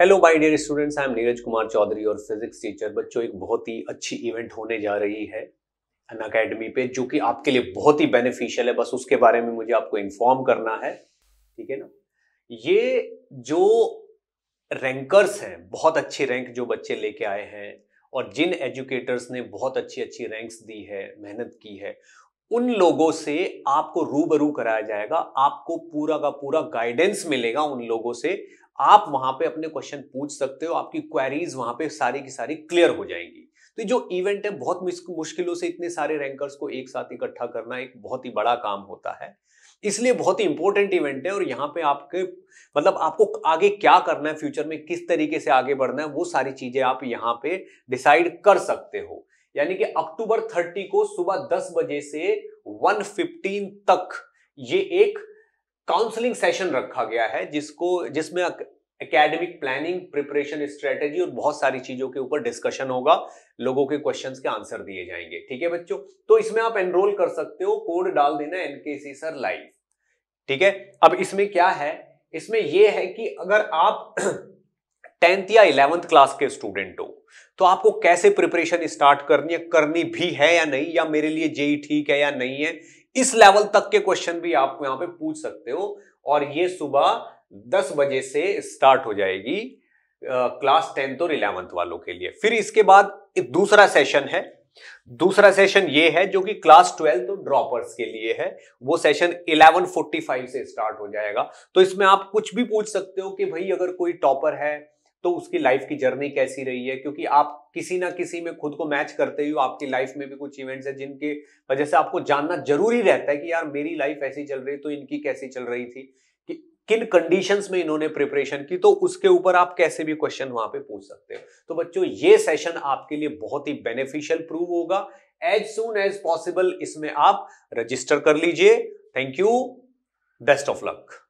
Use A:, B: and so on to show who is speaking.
A: hello my dear students I am Neeraj Kumar Chaudhary और physics teacher बच्चों एक बहुत ही अच्छी इवेंट होने जा रही है अन अकेडमी पे जो कि आपके लिए बहुत ही बेनिफिशियल है बस उसके बारे में मुझे आपको इन्फॉर्म करना है ठीक है ना ये जो रैंकर्स हैं बहुत अच्छे रैंक जो बच्चे लेके आए हैं और जिन एजुकेटर्स ने बहुत अच्छी अच्छी रैंक्स दी है मेहनत की है उन लोगों से आपको रूबरू कराया जाएगा आपको पूरा का पूरा गाइडेंस मिलेगा उन लोगों से आप वहां पे अपने क्वेश्चन पूछ सकते हो आपकी क्वेरीज वहां पे सारी की सारी क्लियर हो जाएंगी तो जो इवेंट है बहुत मुश्किलों से इतने सारे रैंकर्स को एक साथ इकट्ठा करना एक बहुत ही बड़ा काम होता है इसलिए बहुत ही इंपॉर्टेंट इवेंट है और यहाँ पे आपके मतलब आपको आगे क्या करना है फ्यूचर में किस तरीके से आगे बढ़ना है वो सारी चीजें आप यहाँ पे डिसाइड कर सकते हो यानी कि अक्टूबर 30 को सुबह 10 बजे से 1:15 तक ये एक काउंसलिंग सेशन रखा गया है जिसको जिसमें एकेडमिक प्लानिंग प्रिपरेशन स्ट्रेटेजी और बहुत सारी चीजों के ऊपर डिस्कशन होगा लोगों के क्वेश्चंस के आंसर दिए जाएंगे ठीक है बच्चों तो इसमें आप एनरोल कर सकते हो कोड डाल देना एनकेसी सर लाइव ठीक है अब इसमें क्या है इसमें यह है कि अगर आप टेंथ या इलेवेंथ क्लास के स्टूडेंट हो तो आपको कैसे प्रिपरेशन स्टार्ट करनी है करनी भी है या नहीं या मेरे लिए जेई ठीक है या नहीं है इस लेवल तक के क्वेश्चन भी आप यहां पे पूछ सकते हो और ये सुबह दस बजे से स्टार्ट हो जाएगी क्लास टेंथ और इलेवंथ वालों के लिए फिर इसके बाद एक दूसरा सेशन है दूसरा सेशन ये है जो कि क्लास ट्वेल्थ ड्रॉपर्स के लिए है वो सेशन 11:45 से स्टार्ट हो जाएगा तो इसमें आप कुछ भी पूछ सकते हो कि भाई अगर कोई टॉपर है तो उसकी लाइफ की जर्नी कैसी रही है क्योंकि आप किसी ना किसी में खुद को मैच करते हुए आपकी लाइफ में भी कुछ इवेंट्स हैं जिनके वजह से आपको जानना जरूरी रहता है कि यार मेरी लाइफ ऐसी चल रही तो इनकी कैसी चल रही थी कि किन कंडीशंस में इन्होंने प्रिपरेशन की तो उसके ऊपर आप कैसे भी क्वेश्चन वहां पे पूछ सकते हो तो बच्चों ये सेशन आपके लिए बहुत ही बेनिफिशियल प्रूव होगा एज सुन एज पॉसिबल इसमें आप रजिस्टर कर लीजिए thank you best of luck